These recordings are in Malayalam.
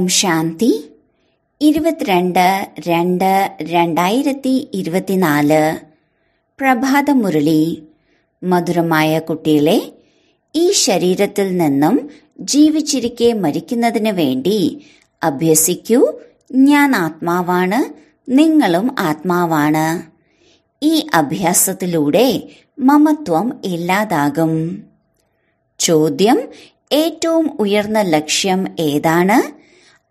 ഓം ശാന്തി ഇരുപത്തിരണ്ട് രണ്ട് രണ്ടായിരത്തി ഇരുപത്തിനാല് പ്രഭാത മുരളി മധുരമായ കുട്ടികളെ ഈ ശരീരത്തിൽ നിന്നും ജീവിച്ചിരിക്കെ മരിക്കുന്നതിന് വേണ്ടി അഭ്യസിക്കൂ ഞാൻ ആത്മാവാണ് നിങ്ങളും ആത്മാവാണ് ഈ അഭ്യാസത്തിലൂടെ മമത്വം ഇല്ലാതാകും ചോദ്യം ഏറ്റവും ഉയർന്ന ലക്ഷ്യം ഏതാണ്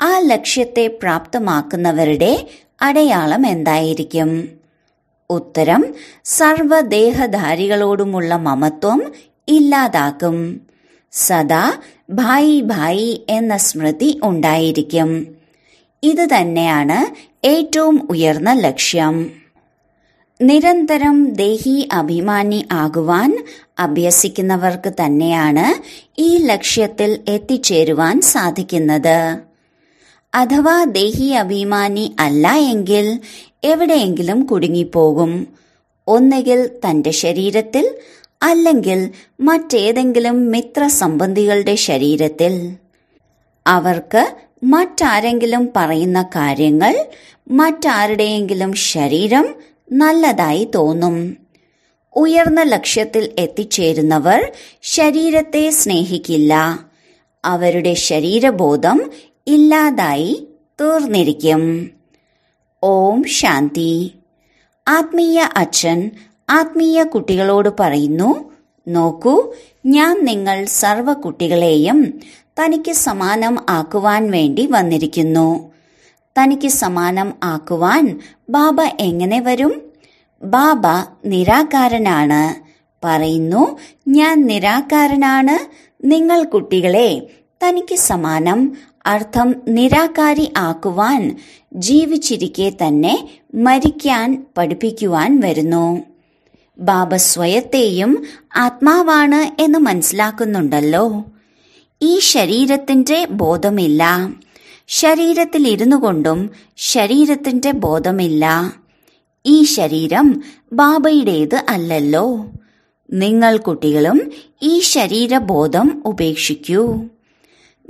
ആ ലക്ഷ്യത്തെ പ്രാപ്തമാക്കുന്നവരുടെ അടയാളം എന്തായിരിക്കും ഉത്തരം സർവദേഹധാരികളോടുമുള്ള മമത്വം ഇല്ലാതാക്കും സദാ ഭായി ഭായി എന്ന സ്മൃതി ഉണ്ടായിരിക്കും ഇത് തന്നെയാണ് ഏറ്റവും ഉയർന്ന ലക്ഷ്യം നിരന്തരം ദേഹി അഭിമാനി ആകുവാൻ അഭ്യസിക്കുന്നവർക്ക് തന്നെയാണ് ഈ ലക്ഷ്യത്തിൽ എത്തിച്ചേരുവാൻ സാധിക്കുന്നത് അഥവാ ദേഹി അഭിമാനി അല്ല എങ്കിൽ എവിടെയെങ്കിലും കുടുങ്ങിപ്പോകും ഒന്നുകിൽ തന്റെ ശരീരത്തിൽ അല്ലെങ്കിൽ മറ്റേതെങ്കിലും മിത്ര സംബന്ധികളുടെ ശരീരത്തിൽ അവർക്ക് മറ്റാരെങ്കിലും പറയുന്ന കാര്യങ്ങൾ മറ്റാരുടെയെങ്കിലും ശരീരം നല്ലതായി തോന്നും ഉയർന്ന ലക്ഷ്യത്തിൽ എത്തിച്ചേരുന്നവർ ശരീരത്തെ സ്നേഹിക്കില്ല അവരുടെ ശരീരബോധം ഇല്ലാതായി തീർന്നിരിക്കും ഓം ശാന്തി ആത്മീയ അച്ഛൻ ആത്മീയ കുട്ടികളോട് പറയുന്നു നോക്കൂ ഞാൻ നിങ്ങൾ സർവ കുട്ടികളെയും തനിക്ക് സമാനം ആക്കുവാൻ വേണ്ടി വന്നിരിക്കുന്നു തനിക്ക് സമാനം ആക്കുവാൻ ബാബ എങ്ങനെ വരും ബാബ നിരാകാരനാണ് പറയുന്നു ഞാൻ നിരാകാരനാണ് നിങ്ങൾ കുട്ടികളെ തനിക്ക് സമാനം അർത്ഥം നിരാകാരി ആക്കുവാൻ ജീവിച്ചിരിക്കെ തന്നെ മരിക്കാൻ പഠിപ്പിക്കുവാൻ വരുന്നു ബാബ സ്വയത്തെയും ആത്മാവാണ് എന്ന് മനസ്സിലാക്കുന്നുണ്ടല്ലോ ഈ ശരീരത്തിന്റെ ബോധമില്ല ശരീരത്തിൽ ഇരുന്നു കൊണ്ടും ശരീരത്തിന്റെ ബോധമില്ല ഈ ശരീരം ബാബയുടേത് അല്ലല്ലോ നിങ്ങൾ കുട്ടികളും ഈ ശരീരബോധം ഉപേക്ഷിക്കൂ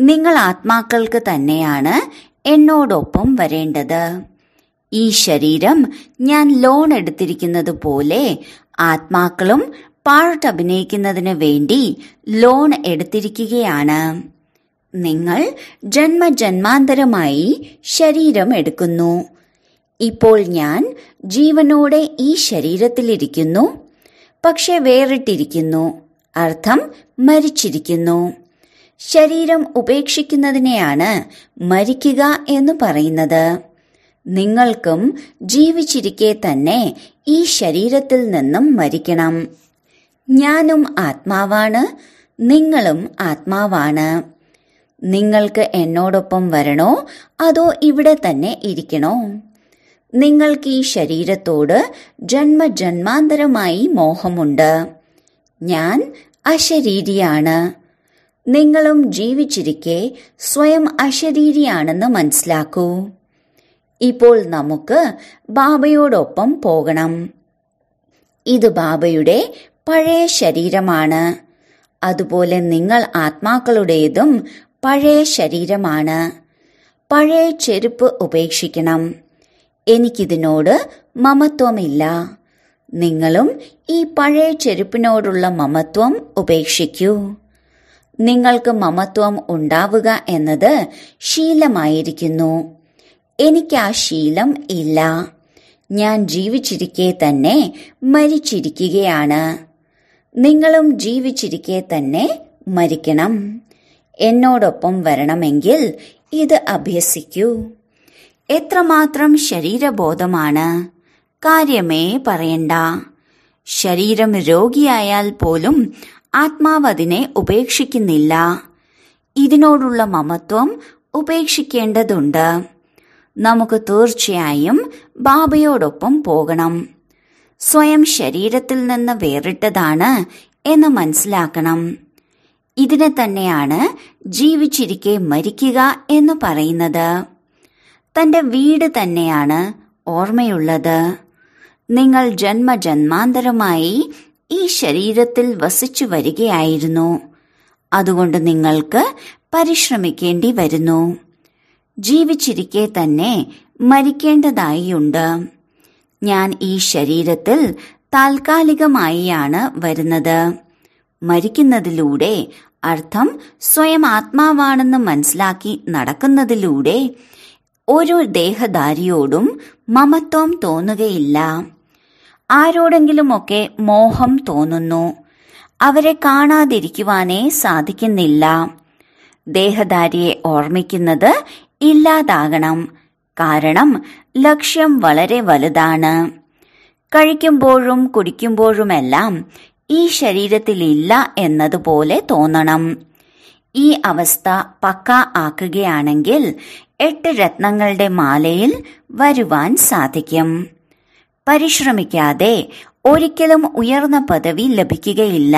നിങ്ങൾ ആത്മാക്കൾക്ക് തന്നെയാണ് എന്നോടൊപ്പം വരേണ്ടത് ഈ ശരീരം ഞാൻ ലോൺ എടുത്തിരിക്കുന്നത് പോലെ ആത്മാക്കളും പാർട്ട് അഭിനയിക്കുന്നതിന് വേണ്ടി ലോൺ എടുത്തിരിക്കുകയാണ് നിങ്ങൾ ജന്മജന്മാന്തരമായി ശരീരം എടുക്കുന്നു ഇപ്പോൾ ഞാൻ ജീവനോടെ ഈ ശരീരത്തിലിരിക്കുന്നു പക്ഷെ വേറിട്ടിരിക്കുന്നു അർത്ഥം മരിച്ചിരിക്കുന്നു ശരീരം ഉപേക്ഷിക്കുന്നതിനെയാണ് മരിക്കുക എന്ന് പറയുന്നത് നിങ്ങൾക്കും ജീവിച്ചിരിക്കെ തന്നെ ഈ ശരീരത്തിൽ നിന്നും മരിക്കണം ഞാനും ആത്മാവാണ് നിങ്ങളും ആത്മാവാണ് നിങ്ങൾക്ക് എന്നോടൊപ്പം വരണോ അതോ ഇവിടെ തന്നെ ഇരിക്കണോ നിങ്ങൾക്ക് ഈ ശരീരത്തോട് ജന്മജന്മാന്തരമായി മോഹമുണ്ട് ഞാൻ അശരീരിയാണ് നിങ്ങളും ജീവിച്ചിരിക്കെ സ്വയം അശരീരിയാണെന്ന് മനസ്സിലാക്കൂ ഇപ്പോൾ നമുക്ക് ബാബയോടൊപ്പം പോകണം ഇത് ബാബയുടെ പഴയ ശരീരമാണ് അതുപോലെ നിങ്ങൾ ആത്മാക്കളുടേതും പഴയ ശരീരമാണ് പഴയ ചെരുപ്പ് ഉപേക്ഷിക്കണം എനിക്കിതിനോട് മമത്വമില്ല നിങ്ങളും ഈ പഴയ ചെരുപ്പിനോടുള്ള മമത്വം ഉപേക്ഷിക്കൂ നിങ്ങൾക്ക് മമത്വം ഉണ്ടാവുക എന്നത് ശീലമായിരിക്കുന്നു എനിക്ക് ആ ശീലം ഇല്ല ഞാൻ ജീവിച്ചിരിക്കെ തന്നെ മരിച്ചിരിക്കുകയാണ് നിങ്ങളും ജീവിച്ചിരിക്കെ തന്നെ മരിക്കണം എന്നോടൊപ്പം വരണമെങ്കിൽ ഇത് അഭ്യസിക്കൂ എത്രമാത്രം ശരീരബോധമാണ് കാര്യമേ പറയണ്ട ശരീരം രോഗിയായാൽ പോലും ആത്മാവ് അതിനെ ഉപേക്ഷിക്കുന്നില്ല ഇതിനോടുള്ള മമത്വം ഉപേക്ഷിക്കേണ്ടതുണ്ട് നമുക്ക് തീർച്ചയായും ബാബയോടൊപ്പം പോകണം സ്വയം ശരീരത്തിൽ നിന്ന് വേറിട്ടതാണ് എന്ന് മനസ്സിലാക്കണം ഇതിനെ തന്നെയാണ് ജീവിച്ചിരിക്കെ മരിക്കുക എന്ന് പറയുന്നത് തന്റെ വീട് തന്നെയാണ് ഓർമ്മയുള്ളത് നിങ്ങൾ ജന്മജന്മാന്തരമായി ഈ ശരീരത്തിൽ വസിച്ചു വരികയായിരുന്നു അതുകൊണ്ട് നിങ്ങൾക്ക് പരിശ്രമിക്കേണ്ടി വരുന്നു ജീവിച്ചിരിക്കെ തന്നെ മരിക്കേണ്ടതായിയുണ്ട് ഞാൻ ഈ ശരീരത്തിൽ താൽക്കാലികമായിയാണ് വരുന്നത് മരിക്കുന്നതിലൂടെ അർത്ഥം സ്വയം ആത്മാവാണെന്ന് മനസ്സിലാക്കി നടക്കുന്നതിലൂടെ ഓരോ ദേഹധാരിയോടും മമത്വം തോന്നുകയില്ല ആരോടെങ്കിലുമൊക്കെ മോഹം തോന്നുന്നു അവരെ കാണാതിരിക്കുവാനേ സാധിക്കുന്നില്ല ദേഹധാരിയെ ഓർമ്മിക്കുന്നത് ഇല്ലാതാകണം കാരണം ലക്ഷ്യം വളരെ വലുതാണ് കഴിക്കുമ്പോഴും കുടിക്കുമ്പോഴുമെല്ലാം ഈ ശരീരത്തിലില്ല എന്നതുപോലെ തോന്നണം ഈ അവസ്ഥ പക്ക ആക്കുകയാണെങ്കിൽ എട്ട് രത്നങ്ങളുടെ മാലയിൽ വരുവാൻ സാധിക്കും പരിശ്രമിക്കാതെ ഒരിക്കലും ഉയർന്ന പദവി ലഭിക്കുകയില്ല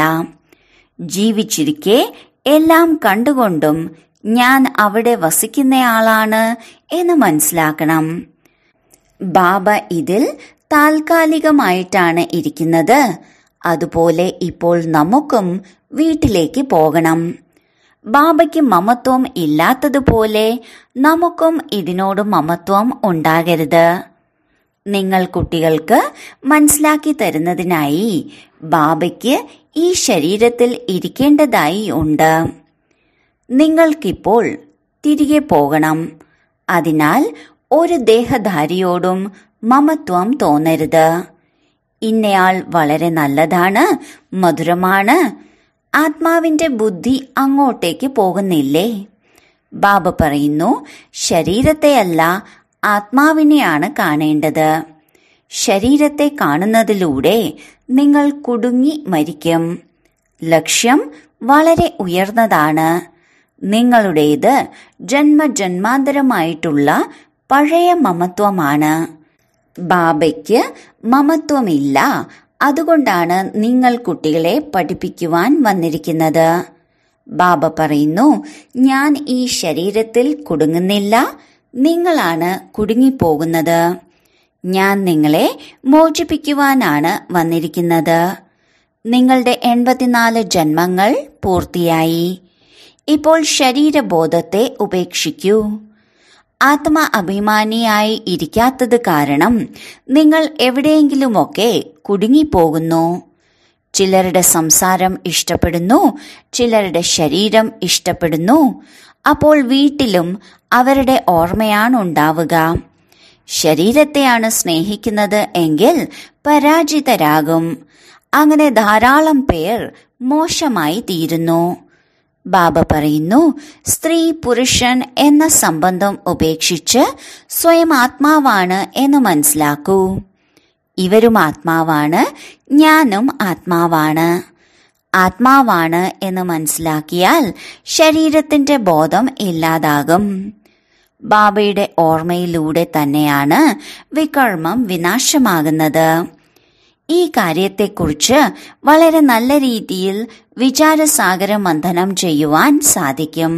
ജീവിച്ചിരിക്കെ എല്ലാം കണ്ടുകൊണ്ടും ഞാൻ അവിടെ വസിക്കുന്നയാളാണ് എന്ന് മനസ്സിലാക്കണം ബാബ ഇതിൽ താൽക്കാലികമായിട്ടാണ് ഇരിക്കുന്നത് അതുപോലെ ഇപ്പോൾ നമുക്കും വീട്ടിലേക്ക് പോകണം ബാബയ്ക്ക് മമത്വം ഇല്ലാത്തതുപോലെ നമുക്കും ഇതിനോട് മമത്വം ഉണ്ടാകരുത് നിങ്ങൾ കുട്ടികൾക്ക് മനസ്സിലാക്കി തരുന്നതിനായി ബാബയ്ക്ക് ഈ ശരീരത്തിൽ ഇരിക്കേണ്ടതായി ഉണ്ട് നിങ്ങൾക്കിപ്പോൾ തിരികെ പോകണം അതിനാൽ ഒരു ദേഹധാരിയോടും മമത്വം തോന്നരുത് ഇന്നയാൾ വളരെ നല്ലതാണ് മധുരമാണ് ആത്മാവിന്റെ ബുദ്ധി അങ്ങോട്ടേക്ക് പോകുന്നില്ലേ ബാബ പറയുന്നു ശരീരത്തെയല്ല ആത്മാവിനെയാണ് കാണേണ്ടത് ശരീരത്തെ കാണുന്നതിലൂടെ നിങ്ങൾ കുടുങ്ങി മരിക്കും ലക്ഷ്യം വളരെ ഉയർന്നതാണ് നിങ്ങളുടേത് ജന്മജന്മാന്തരമായിട്ടുള്ള പഴയ മമത്വമാണ് ബാബയ്ക്ക് മമത്വമില്ല അതുകൊണ്ടാണ് നിങ്ങൾ കുട്ടികളെ പഠിപ്പിക്കുവാൻ വന്നിരിക്കുന്നത് ബാബ പറയുന്നു ഞാൻ ഈ ശരീരത്തിൽ കുടുങ്ങുന്നില്ല നിങ്ങളാണ് കുടുങ്ങിപ്പോകുന്നത് ഞാൻ നിങ്ങളെ മോചിപ്പിക്കുവാനാണ് വന്നിരിക്കുന്നത് നിങ്ങളുടെ എൺപത്തിനാല് ജന്മങ്ങൾ പൂർത്തിയായി ഇപ്പോൾ ശരീരബോധത്തെ ഉപേക്ഷിക്കൂ ആത്മ അഭിമാനിയായി ഇരിക്കാത്തത് കാരണം നിങ്ങൾ എവിടെയെങ്കിലുമൊക്കെ കുടുങ്ങിപ്പോകുന്നു ചിലരുടെ സംസാരം ഇഷ്ടപ്പെടുന്നു ചിലരുടെ ശരീരം ഇഷ്ടപ്പെടുന്നു അപ്പോൾ വീട്ടിലും അവരുടെ ഓർമ്മയാണ് ഉണ്ടാവുക ശരീരത്തെയാണ് സ്നേഹിക്കുന്നത് എങ്കിൽ പരാജിതരാകും അങ്ങനെ ധാരാളം പേർ മോശമായി തീരുന്നു ബാബ പറയുന്നു സ്ത്രീ പുരുഷൻ എന്ന സംബന്ധം ഉപേക്ഷിച്ച് സ്വയം ആത്മാവാണ് എന്ന് മനസ്സിലാക്കൂ ഇവരും ആത്മാവാണ് ഞാനും ആത്മാവാണ് ആത്മാവാണ് എന്ന് മനസ്സിലാക്കിയാൽ ശരീരത്തിന്റെ ബോധം ഇല്ലാതാകും ബാബയുടെ ഓർമ്മയിലൂടെ തന്നെയാണ് വികർമ്മം വിനാശമാകുന്നത് ഈ കാര്യത്തെക്കുറിച്ച് വളരെ നല്ല രീതിയിൽ വിചാരസാഗര മന്ഥനം ചെയ്യുവാൻ സാധിക്കും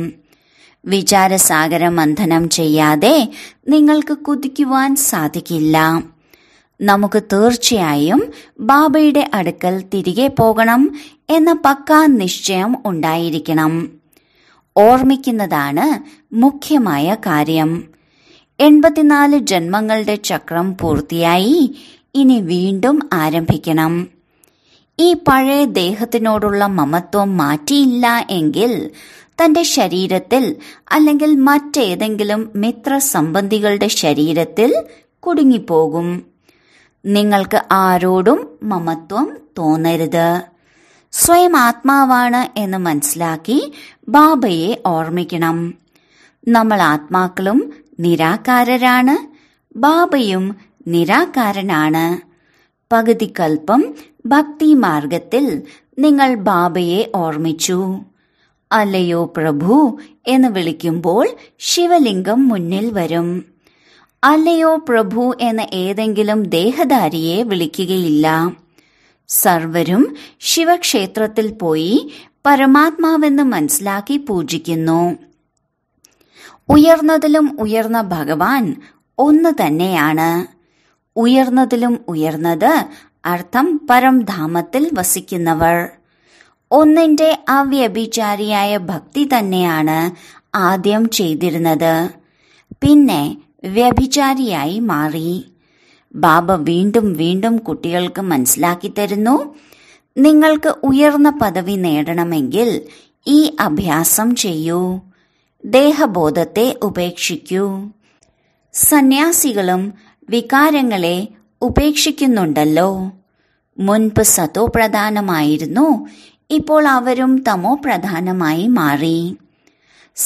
വിചാരസാഗര മന്ഥനം ചെയ്യാതെ നിങ്ങൾക്ക് കുതിക്കുവാൻ സാധിക്കില്ല നമുക്ക് തീർച്ചയായും ബാബയുടെ അടുക്കൽ തിരികെ പോകണം എന്ന പക്കാ നിശ്ചയം ഉണ്ടായിരിക്കണം ഓർമ്മിക്കുന്നതാണ് മുഖ്യമായ കാര്യം എൺപത്തിനാല് ജന്മങ്ങളുടെ ചക്രം പൂർത്തിയായി ഇനി വീണ്ടും ആരംഭിക്കണം ഈ പഴയ ദേഹത്തിനോടുള്ള മമത്വം മാറ്റിയില്ല എങ്കിൽ തന്റെ ശരീരത്തിൽ അല്ലെങ്കിൽ മറ്റേതെങ്കിലും മിത്രസംബന്ധികളുടെ ശരീരത്തിൽ കുടുങ്ങിപ്പോകും നിങ്ങൾക്ക് ആരോടും മമത്വം തോന്നരുത് സ്വയം ആത്മാവാണ് എന്ന് മനസ്സിലാക്കി ബാബയെ ഓർമ്മിക്കണം നമ്മൾ ആത്മാക്കളും നിരാകാരരാണ് ബാബയും നിരാകാരനാണ് കൽപ്പം ഭക്തി മാർഗത്തിൽ നിങ്ങൾ ബാബയെ ഓർമ്മിച്ചു അല്ലയോ പ്രഭു എന്ന് വിളിക്കുമ്പോൾ ശിവലിംഗം മുന്നിൽ വരും അല്ലയോ പ്രഭു എന്ന ഏതെങ്കിലും ദേഹധാരിയെ വിളിക്കുകയില്ല സർവരും ശിവക്ഷേത്രത്തിൽ പോയി പരമാത്മാവെന്ന് മനസ്സിലാക്കി പൂജിക്കുന്നു ഉയർന്നതിലും ഉയർന്ന ഭഗവാൻ ഒന്ന് തന്നെയാണ് ഉയർന്നതിലും ഉയർന്നത് അർത്ഥം പരംധാമത്തിൽ വസിക്കുന്നവർ ഒന്നിന്റെ അവ്യഭിചാരിയായ ഭക്തി തന്നെയാണ് ആദ്യം ചെയ്തിരുന്നത് പിന്നെ വ്യഭിചാരിയായി മാറി ബാബ വീണ്ടും വീണ്ടും കുട്ടികൾക്ക് മനസ്സിലാക്കി തരുന്നു നിങ്ങൾക്ക് ഉയർന്ന പദവി നേടണമെങ്കിൽ ഈ അഭ്യാസം ചെയ്യൂ ദേഹബോധത്തെ ഉപേക്ഷിക്കൂ സന്യാസികളും വികാരങ്ങളെ ഉപേക്ഷിക്കുന്നുണ്ടല്ലോ മുൻപ് സതോ പ്രധാനമായിരുന്നു ഇപ്പോൾ അവരും തമോ പ്രധാനമായി മാറി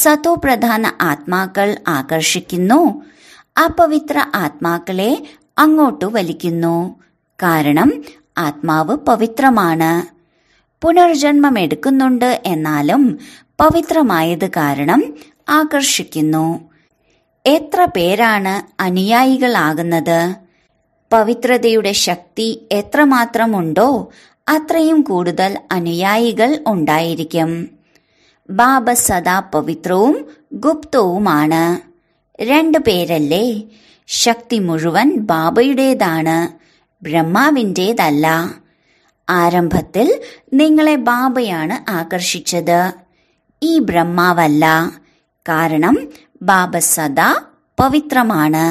സതോ പ്രധാന ആത്മാക്കൾ ആകർഷിക്കുന്നു അപവിത്ര ആത്മാക്കളെ അങ്ങോട്ടു വലിക്കുന്നു കാരണം ആത്മാവ് പവിത്രമാണ് പുനർജന്മം എടുക്കുന്നുണ്ട് എന്നാലും പവിത്രമായത് കാരണം ആകർഷിക്കുന്നു എത്ര പേരാണ് അനുയായികളാകുന്നത് പവിത്രതയുടെ ശക്തി എത്രമാത്രമുണ്ടോ അത്രയും കൂടുതൽ അനുയായികൾ ഉണ്ടായിരിക്കും ബാബ സദാ പവിത്രവും ഗുപ്തവുമാണ് രണ്ടു പേരല്ലേ ശക്തി മുഴുവൻ ബാബയുടേതാണ് ബ്രഹ്മാവിൻ്റേതല്ല ആരംഭത്തിൽ നിങ്ങളെ ബാബയാണ് ആകർഷിച്ചത് ഈ ബ്രഹ്മാവല്ല കാരണം ബാബ സദാ പവിത്രമാണ്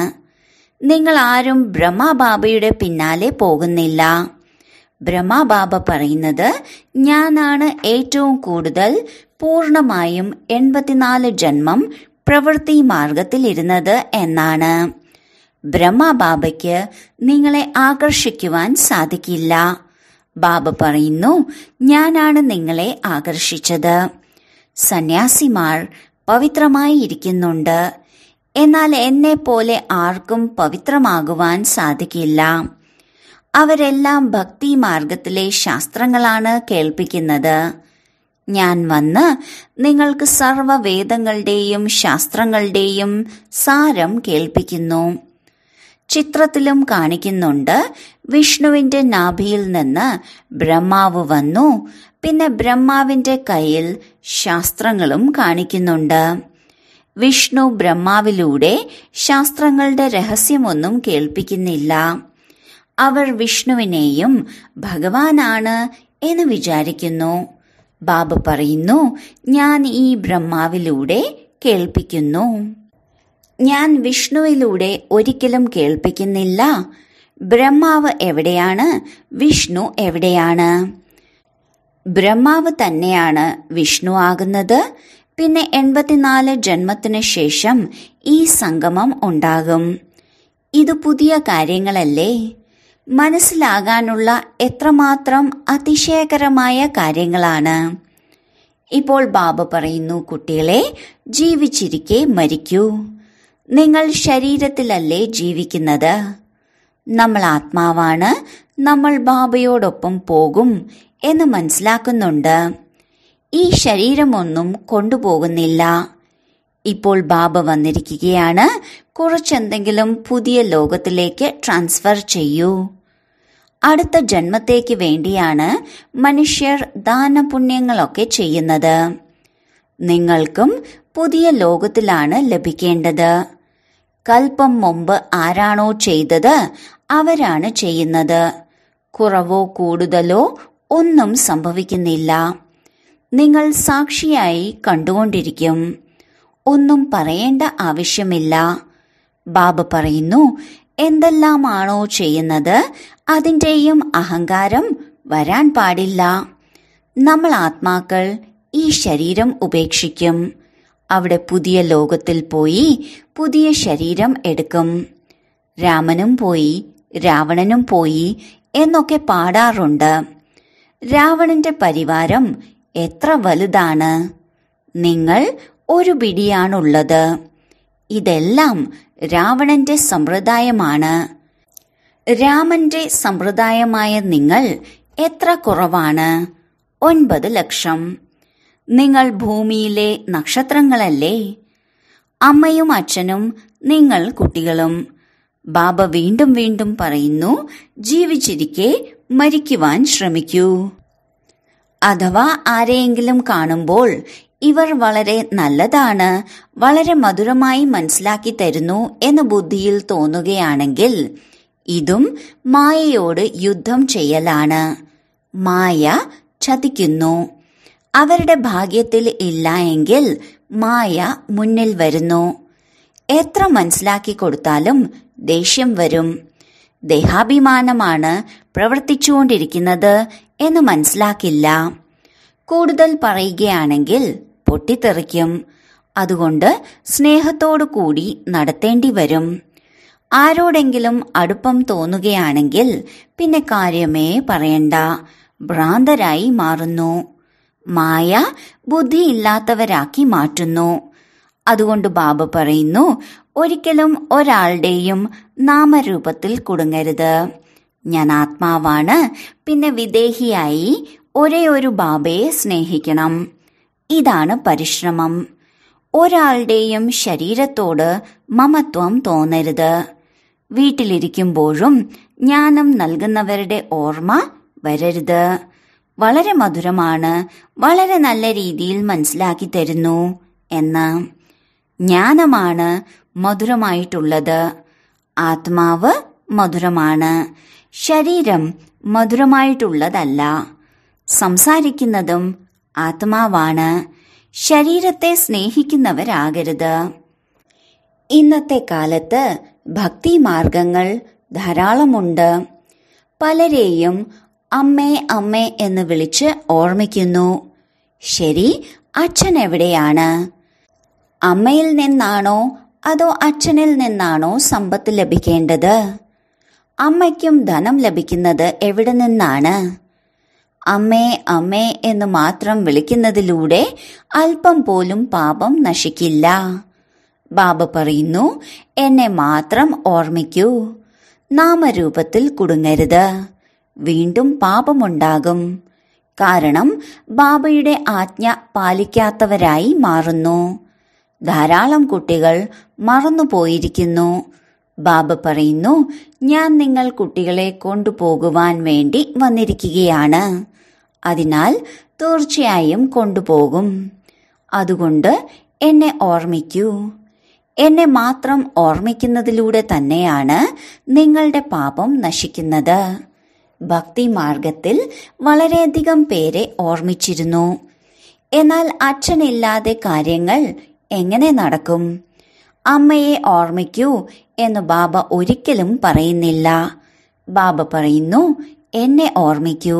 നിങ്ങൾ ആരും ബ്രഹ്മബാബയുടെ പിന്നാലെ പോകുന്നില്ല ബ്രഹ്മബാബ പറയുന്നത് ഞാനാണ് ഏറ്റവും കൂടുതൽ പൂർണ്ണമായും എൺപത്തിനാല് ജന്മം പ്രവൃത്തി മാർഗത്തിലിരുന്നത് എന്നാണ് ബ്രഹ്മബാബയ്ക്ക് നിങ്ങളെ ആകർഷിക്കുവാൻ സാധിക്കില്ല ബാബ പറയുന്നു ഞാനാണ് നിങ്ങളെ ആകർഷിച്ചത് സന്യാസിമാർ പവിത്രമായി ഇരിക്കുന്നുണ്ട് എന്നാൽ എന്നെ പോലെ ആർക്കും പവിത്രമാകുവാൻ സാധിക്കില്ല അവരെല്ലാം ഭക്തി മാർഗത്തിലെ ശാസ്ത്രങ്ങളാണ് കേൾപ്പിക്കുന്നത് ഞാൻ വന്ന് നിങ്ങൾക്ക് സർവവേദങ്ങളുടെയും ശാസ്ത്രങ്ങളുടെയും സാരം കേൾപ്പിക്കുന്നു ചിത്രത്തിലും കാണിക്കുന്നുണ്ട് വിഷ്ണുവിന്റെ നാഭിയിൽ നിന്ന് ബ്രഹ്മാവ് വന്നു പിന്നെ ബ്രഹ്മാവിന്റെ കയ്യിൽ ശാസ്ത്രങ്ങളും കാണിക്കുന്നുണ്ട് വിഷ്ണു ബ്രഹ്മാവിലൂടെ ശാസ്ത്രങ്ങളുടെ രഹസ്യമൊന്നും കേൾപ്പിക്കുന്നില്ല അവർ വിഷ്ണുവിനെയും ഭഗവാനാണ് എന്ന് വിചാരിക്കുന്നു ബാബ പറയുന്നു ഞാൻ ഈ ബ്രഹ്മാവിലൂടെ കേൾപ്പിക്കുന്നു ഞാൻ വിഷ്ണുവിലൂടെ ഒരിക്കലും കേൾപ്പിക്കുന്നില്ല ബ്രഹ്മാവ് എവിടെയാണ് വിഷ്ണു എവിടെയാണ് ബ്രഹ്മാവ് തന്നെയാണ് വിഷ്ണു ആകുന്നത് പിന്നെ എൺപത്തിനാല് ജന്മത്തിന് ശേഷം ഈ സംഗമം ഉണ്ടാകും ഇത് പുതിയ കാര്യങ്ങളല്ലേ മനസ്സിലാകാനുള്ള എത്രമാത്രം അതിശയകരമായ കാര്യങ്ങളാണ് ഇപ്പോൾ ബാബ പറയുന്നു കുട്ടികളെ ജീവിച്ചിരിക്കെ മരിക്കൂ നിങ്ങൾ ശരീരത്തിലല്ലേ ജീവിക്കുന്നത് നമ്മൾ ആത്മാവാണ് നമ്മൾ ബാബയോടൊപ്പം പോകും എന്ന് മനസ്സിലാക്കുന്നുണ്ട് ഈ ശരീരമൊന്നും കൊണ്ടുപോകുന്നില്ല ഇപ്പോൾ ബാബ വന്നിരിക്കുകയാണ് കുറച്ചെന്തെങ്കിലും പുതിയ ലോകത്തിലേക്ക് ട്രാൻസ്ഫർ ചെയ്യൂ അടുത്ത ജന്മത്തേക്ക് വേണ്ടിയാണ് മനുഷ്യർ ദാനപുണ്യങ്ങളൊക്കെ ചെയ്യുന്നത് നിങ്ങൾക്കും പുതിയ ലോകത്തിലാണ് ലഭിക്കേണ്ടത് കൽപ്പം മുമ്പ് ആരാണോ ചെയ്തത് അവരാണ് ചെയ്യുന്നത് കുറവോ കൂടുതലോ ഒന്നും സംഭവിക്കുന്നില്ല നിങ്ങൾ സാക്ഷിയായി കണ്ടുകൊണ്ടിരിക്കും ഒന്നും പറയേണ്ട ആവശ്യമില്ല ബാബ പറയുന്നു എന്തെല്ലാമാണോ ചെയ്യുന്നത് അതിൻ്റെയും അഹങ്കാരം വരാൻ പാടില്ല നമ്മൾ ആത്മാക്കൾ ഈ ശരീരം ഉപേക്ഷിക്കും അവിടെ പുതിയ ലോകത്തിൽ പോയി പുതിയ ശരീരം എടുക്കും രാമനും പോയി രാവണനും പോയി എന്നൊക്കെ പാടാറുണ്ട് രാവണന്റെ പരിവാരം എത്ര വലുതാണ് നിങ്ങൾ ഒരു പിടിയാണുള്ളത് ഇതെല്ലാം രാവണന്റെ സമ്പ്രദായമാണ് രാമന്റെ സമ്പ്രദായമായ നിങ്ങൾ എത്ര കുറവാണ് ഒൻപത് ലക്ഷം നിങ്ങൾ ഭൂമിയിലെ നക്ഷത്രങ്ങളല്ലേ അമ്മയും അച്ഛനും നിങ്ങൾ കുട്ടികളും ബാബ വീണ്ടും വീണ്ടും പറയുന്നു ജീവിച്ചിരിക്കെ മരിക്കുവാൻ ശ്രമിക്കൂ അഥവാ ആരെയെങ്കിലും കാണുമ്പോൾ ഇവർ വളരെ നല്ലതാണ് വളരെ മധുരമായി മനസ്സിലാക്കി തരുന്നു എന്ന ബുദ്ധിയിൽ തോന്നുകയാണെങ്കിൽ ഇതും മായയോട് യുദ്ധം ചെയ്യലാണ് മായ ചതിക്കുന്നു അവരുടെ ഭാഗ്യത്തിൽ ഇല്ല എങ്കിൽ മായ മുന്നിൽ വരുന്നു എത്ര മനസ്സിലാക്കി കൊടുത്താലും ദേഷ്യം വരും ദേഹാഭിമാനമാണ് പ്രവർത്തിച്ചുകൊണ്ടിരിക്കുന്നത് എന്ന് മനസ്സിലാക്കില്ല കൂടുതൽ പറയുകയാണെങ്കിൽ പൊട്ടിത്തെറിക്കും അതുകൊണ്ട് സ്നേഹത്തോടു കൂടി നടത്തേണ്ടി വരും ആരോടെങ്കിലും അടുപ്പം തോന്നുകയാണെങ്കിൽ പിന്നെ കാര്യമേ പറയണ്ട ഭ്രാന്തരായി മാറുന്നു മായ ബുദ്ധിയില്ലാത്തവരാക്കി മാറ്റുന്നു അതുകൊണ്ട് ബാബ പറയുന്നു ഒരിക്കലും ഒരാളുടെയും നാമരൂപത്തിൽ കുടുങ്ങരുത് ഞാൻ ആത്മാവാണ് പിന്നെ വിദേഹിയായി ഒരേ ഒരു ബാബയെ സ്നേഹിക്കണം ഇതാണ് പരിശ്രമം ഒരാളുടെയും ശരീരത്തോട് മമത്വം തോന്നരുത് വീട്ടിലിരിക്കുമ്പോഴും ജ്ഞാനം നൽകുന്നവരുടെ ഓർമ്മ വരരുത് വളരെ മധുരമാണ് വളരെ നല്ല രീതിയിൽ മനസ്സിലാക്കി തരുന്നു എന്ന് ജ്ഞാനമാണ് മധുരമായിട്ടുള്ളത് ആത്മാവ് മധുരമാണ് ശരീരം മധുരമായിട്ടുള്ളതല്ല സംസാരിക്കുന്നതും ആത്മാവാണ് ശരീരത്തെ സ്നേഹിക്കുന്നവരാകരുത് ഇന്നത്തെ കാലത്ത് ഭക്തി മാർഗങ്ങൾ ധാരാളമുണ്ട് പലരെയും അമ്മേ അമ്മേ എന്ന് വിളിച്ച് ഓർമ്മിക്കുന്നു ശരി അച്ഛൻ എവിടെയാണ് അമ്മയിൽ നിന്നാണോ അതോ അച്ഛനിൽ നിന്നാണോ സമ്പത്ത് ലഭിക്കേണ്ടത് അമ്മയ്ക്കും ധനം ലഭിക്കുന്നത് എവിടെ നിന്നാണ് അമ്മേ അമ്മേ എന്ന് മാത്രം വിളിക്കുന്നതിലൂടെ അല്പം പോലും പാപം നശിക്കില്ല ബാബ പറയുന്നു എന്നെ മാത്രം ഓർമ്മിക്കൂ നാമരൂപത്തിൽ കുടുങ്ങരുത് വീണ്ടും പാപമുണ്ടാകും കാരണം ബാബയുടെ ആജ്ഞ പാലിക്കാത്തവരായി മാറുന്നു ധാരാളം കുട്ടികൾ മറന്നുപോയിരിക്കുന്നു ബാബ പറയുന്നു ഞാൻ നിങ്ങൾ കുട്ടികളെ കൊണ്ടുപോകുവാൻ വേണ്ടി വന്നിരിക്കുകയാണ് അതിനാൽ തീർച്ചയായും കൊണ്ടുപോകും അതുകൊണ്ട് എന്നെ ഓർമ്മിക്കൂ എന്നെ മാത്രം ഓർമ്മിക്കുന്നതിലൂടെ തന്നെയാണ് നിങ്ങളുടെ പാപം നശിക്കുന്നത് ഭക്തി മാർഗത്തിൽ വളരെയധികം പേരെ ഓർമ്മിച്ചിരുന്നു എന്നാൽ അച്ഛനില്ലാതെ കാര്യങ്ങൾ എങ്ങനെ നടക്കും അമ്മയെ ഓർമ്മിക്കൂ എന്ന് ബാബ ഒരിക്കലും പറയുന്നില്ല ബാബ പറയുന്നു എന്നെ ഓർമ്മിക്കൂ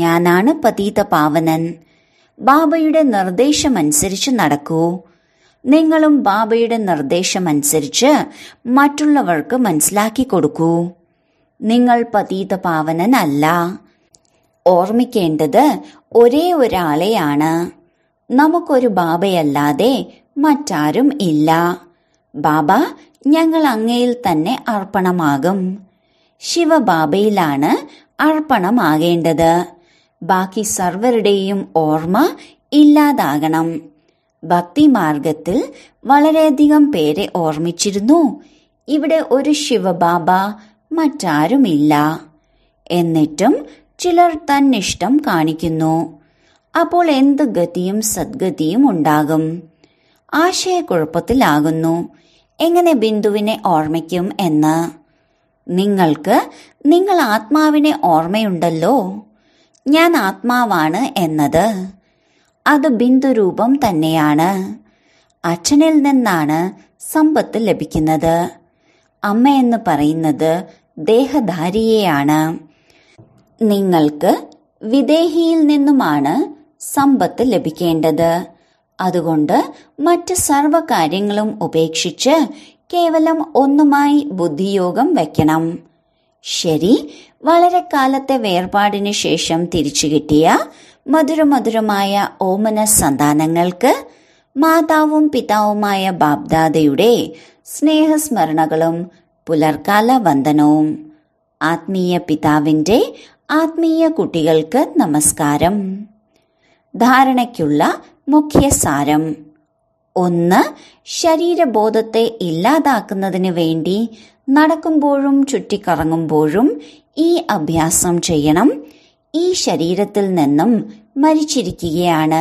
ഞാനാണ് പതീത പാവനൻ ബാബയുടെ നിർദ്ദേശമനുസരിച്ച് നടക്കൂ നിങ്ങളും ബാബയുടെ നിർദ്ദേശമനുസരിച്ച് മറ്റുള്ളവർക്ക് മനസ്സിലാക്കി കൊടുക്കൂ നിങ്ങൾ പതീത പാവനനല്ല ഓർമ്മിക്കേണ്ടത് ഒരേ ഒരാളെയാണ് നമുക്കൊരു ബാബയല്ലാതെ മറ്റാരും ഇല്ല ബാബ ഞങ്ങൾ അങ്ങയിൽ തന്നെ അർപ്പണമാകും ശിവബാബയിലാണ് അർപ്പണമാകേണ്ടത് ബാക്കി സർവരുടെയും ഓർമ്മ ഇല്ലാതാകണം ഭക്തിമാർഗത്തിൽ വളരെയധികം പേരെ ഓർമ്മിച്ചിരുന്നു ഇവിടെ ഒരു ശിവബാബ മറ്റാരുമില്ല എന്നിട്ടും ചിലർ തന്നിഷ്ടം കാണിക്കുന്നു അപ്പോൾ എന്ത് ഗതിയും സദ്ഗതിയും ഉണ്ടാകും ആശയക്കുഴപ്പത്തിലാകുന്നു എങ്ങനെ ബിന്ദുവിനെ ഓർമ്മിക്കും എന്ന് നിങ്ങൾക്ക് നിങ്ങൾ ആത്മാവിനെ ഓർമ്മയുണ്ടല്ലോ ഞാൻ ആത്മാവാണ് എന്നത് അത് ബിന്ദുരൂപം തന്നെയാണ് അച്ഛനിൽ നിന്നാണ് സമ്പത്ത് ലഭിക്കുന്നത് അമ്മ എന്ന് പറയുന്നത് ദേഹധാരിയെയാണ് നിങ്ങൾക്ക് വിദേഹിയിൽ നിന്നുമാണ് സമ്പത്ത് ലഭിക്കേണ്ടത് അതുകൊണ്ട് മറ്റ് സർവകാര്യങ്ങളും ഉപേക്ഷിച്ച് കേവലം ഒന്നുമായി ബുദ്ധിയോഗം വയ്ക്കണം ശരി വളരെ കാലത്തെ വേർപാടിന് ശേഷം തിരിച്ചു കിട്ടിയ മധുരമധുരമായ ഓമന സന്താനങ്ങൾക്ക് മാതാവും പിതാവുമായ ബാബ്ദാദയുടെ സ്നേഹസ്മരണകളും പുലർക്കാല വന്ദനവും ആത്മീയ പിതാവിന്റെ ആത്മീയ കുട്ടികൾക്ക് നമസ്കാരം ധാരണയ്ക്കുള്ള മുഖ്യ സാരം ഒന്ന് ശരീരബോധത്തെ ഇല്ലാതാക്കുന്നതിന് വേണ്ടി നടക്കുമ്പോഴും ചുറ്റിക്കറങ്ങുമ്പോഴും ഈ അഭ്യാസം ചെയ്യണം ഈ ശരീരത്തിൽ നിന്നും മരിച്ചിരിക്കുകയാണ്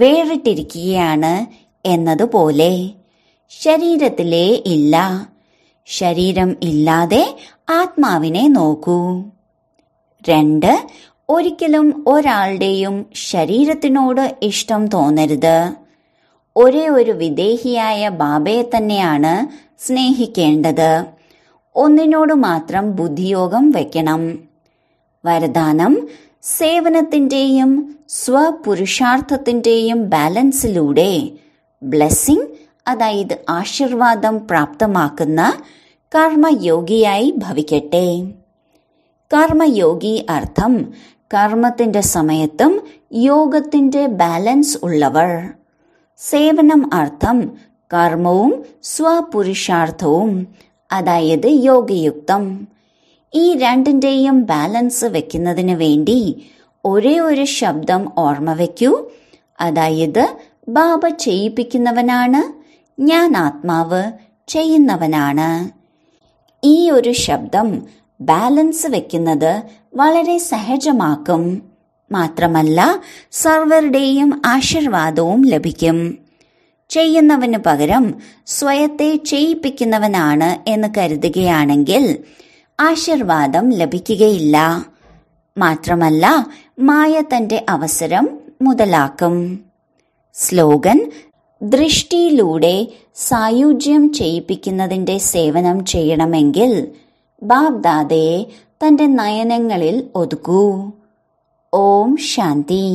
വേറിട്ടിരിക്കുകയാണ് എന്നതുപോലെ ശരീരത്തിലേ ഇല്ല ശരീരം ഇല്ലാതെ ആത്മാവിനെ നോക്കൂ രണ്ട് ഒരിക്കലും ഒരാളുടെയും ശരീരത്തിനോട് ഇഷ്ടം തോന്നരുത് ഒരേ ഒരു വിദേഹിയായ ബാബയെ തന്നെയാണ് സ്നേഹിക്കേണ്ടത് ഒന്നിനോട് മാത്രം ബുദ്ധിയോഗം വയ്ക്കണം വരദാനം സേവനത്തിന്റെയും സ്വപുരുഷാർത്ഥത്തിന്റെയും ബാലൻസിലൂടെ ബ്ലെസ്സിംഗ് അതായത് ആശീർവാദം പ്രാപ്തമാക്കുന്ന കർമ്മയോഗിയായി ഭവിക്കട്ടെ കർമ്മയോഗി അർത്ഥം കർമ്മത്തിന്റെ സമയത്തും യോഗത്തിന്റെ ബാലൻസ് ഉള്ളവർ സേവനം അർത്ഥം കർമ്മവും സ്വപുരുഷാർത്ഥവും അതായത് യോഗയുക്തം ഈ രണ്ടിൻ്റെയും ബാലൻസ് വെക്കുന്നതിന് വേണ്ടി ഒരേ ഒരു ശബ്ദം ഓർമ്മ വയ്ക്കൂ അതായത് ബാബ ചെയ്യിപ്പിക്കുന്നവനാണ് ഞാൻ ആത്മാവ് ചെയ്യുന്നവനാണ് ഈ ഒരു ശബ്ദം ബാലൻസ് വെക്കുന്നത് വളരെ സഹജമാക്കും മാത്രമല്ല സർവരുടെയും ആശീർവാദവും ലഭിക്കും ചെയ്യുന്നവന് പകരം സ്വയത്തെ ചെയ്യിപ്പിക്കുന്നവനാണ് എന്ന് കരുതുകയാണെങ്കിൽ ആശീർവാദം ലഭിക്കുകയില്ല മാത്രമല്ല മായ തന്റെ അവസരം മുതലാക്കും സ്ലോഗൻ ദൃഷ്ടിയിലൂടെ സായുജ്യം ചെയ്യിപ്പിക്കുന്നതിന്റെ സേവനം ചെയ്യണമെങ്കിൽ ബാബ്ദാദയെ തന്റെ നയനങ്ങളിൽ ഒതുക്കൂ ഓം ശാന്തി